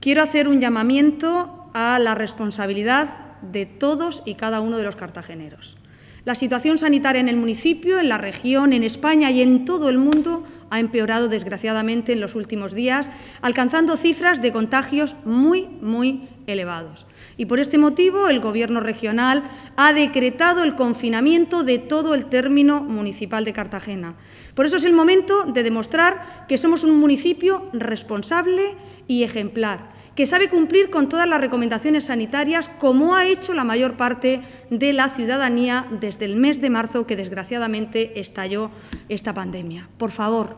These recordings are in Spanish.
Quiero hacer un llamamiento a la responsabilidad de todos y cada uno de los cartageneros. La situación sanitaria en el municipio, en la región, en España y en todo el mundo ha empeorado desgraciadamente en los últimos días, alcanzando cifras de contagios muy, muy elevados. Y por este motivo, el Gobierno regional ha decretado el confinamiento de todo el término municipal de Cartagena. Por eso es el momento de demostrar que somos un municipio responsable y ejemplar, que sabe cumplir con todas las recomendaciones sanitarias como ha hecho la mayor parte de la ciudadanía desde el mes de marzo que desgraciadamente estalló esta pandemia. Por favor,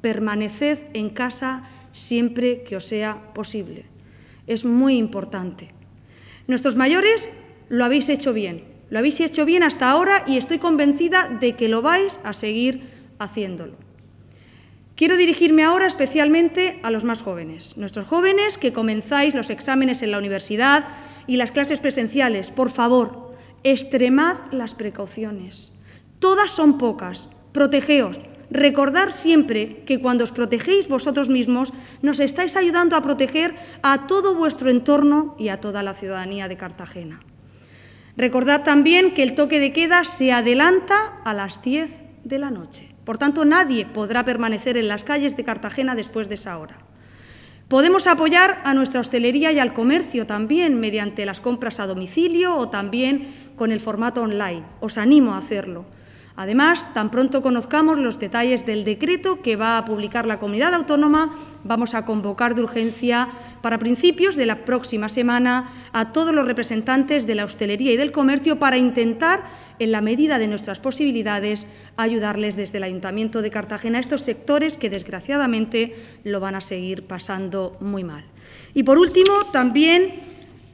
permaneced en casa siempre que os sea posible. Es muy importante. Nuestros mayores lo habéis hecho bien, lo habéis hecho bien hasta ahora y estoy convencida de que lo vais a seguir haciéndolo. Quiero dirigirme ahora especialmente a los más jóvenes, nuestros jóvenes que comenzáis los exámenes en la universidad y las clases presenciales. Por favor, extremad las precauciones. Todas son pocas. Protegeos, recordar siempre que cuando os protegéis vosotros mismos, nos estáis ayudando a proteger a todo vuestro entorno y a toda la ciudadanía de Cartagena. Recordad también que el toque de queda se adelanta a las 10 de la noche. Por tanto, nadie podrá permanecer en las calles de Cartagena después de esa hora. Podemos apoyar a nuestra hostelería y al comercio también mediante las compras a domicilio o también con el formato online. Os animo a hacerlo. Además, tan pronto conozcamos los detalles del decreto que va a publicar la comunidad autónoma, vamos a convocar de urgencia para principios de la próxima semana a todos los representantes de la hostelería y del comercio para intentar, en la medida de nuestras posibilidades, ayudarles desde el Ayuntamiento de Cartagena a estos sectores que, desgraciadamente, lo van a seguir pasando muy mal. Y, por último, también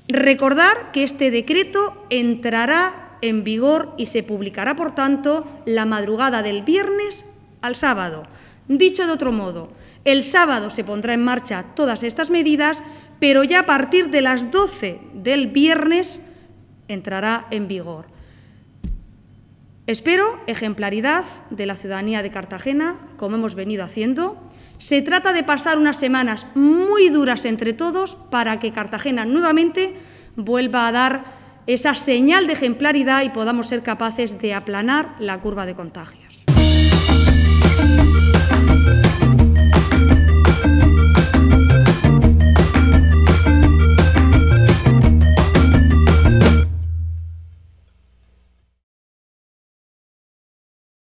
recordar que este decreto entrará en vigor y se publicará, por tanto, la madrugada del viernes al sábado. Dicho de otro modo, el sábado se pondrá en marcha todas estas medidas, pero ya a partir de las 12 del viernes entrará en vigor. Espero ejemplaridad de la ciudadanía de Cartagena, como hemos venido haciendo. Se trata de pasar unas semanas muy duras entre todos para que Cartagena nuevamente vuelva a dar esa señal de ejemplaridad y podamos ser capaces de aplanar la curva de contagios.